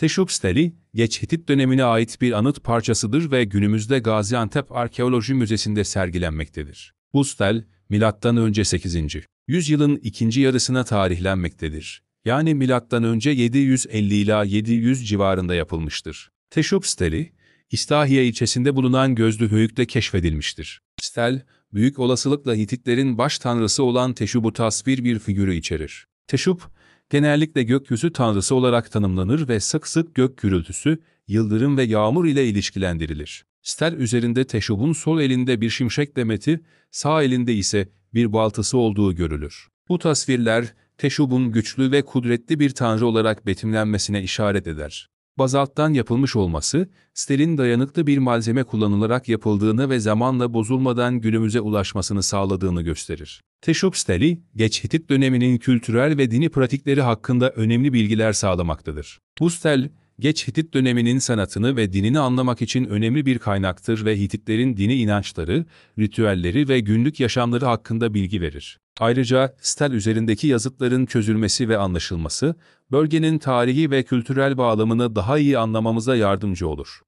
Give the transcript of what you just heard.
Teşup steli, geç Hitit dönemine ait bir anıt parçasıdır ve günümüzde Gaziantep Arkeoloji Müzesi'nde sergilenmektedir. Bu stel, M.Ö. 8. yüzyılın ikinci yarısına tarihlenmektedir. Yani M.Ö. 750 ila 700 civarında yapılmıştır. Teşup steli, İstahiye ilçesinde bulunan Gözlü Höyük'te keşfedilmiştir. Stel, büyük olasılıkla Hititlerin baş tanrısı olan Teşub'u tasvir bir figürü içerir. Teşup, genellikle gökyüzü tanrısı olarak tanımlanır ve sık sık gök gürültüsü, yıldırım ve yağmur ile ilişkilendirilir. Ster üzerinde Teşub'un sol elinde bir şimşek demeti, sağ elinde ise bir baltası olduğu görülür. Bu tasvirler Teşub'un güçlü ve kudretli bir tanrı olarak betimlenmesine işaret eder bazalttan yapılmış olması, stelin dayanıklı bir malzeme kullanılarak yapıldığını ve zamanla bozulmadan günümüze ulaşmasını sağladığını gösterir. Teşup steli, geç Hitit döneminin kültürel ve dini pratikleri hakkında önemli bilgiler sağlamaktadır. Bu stel, geç Hitit döneminin sanatını ve dinini anlamak için önemli bir kaynaktır ve Hititlerin dini inançları, ritüelleri ve günlük yaşamları hakkında bilgi verir. Ayrıca stel üzerindeki yazıtların çözülmesi ve anlaşılması, bölgenin tarihi ve kültürel bağlamını daha iyi anlamamıza yardımcı olur.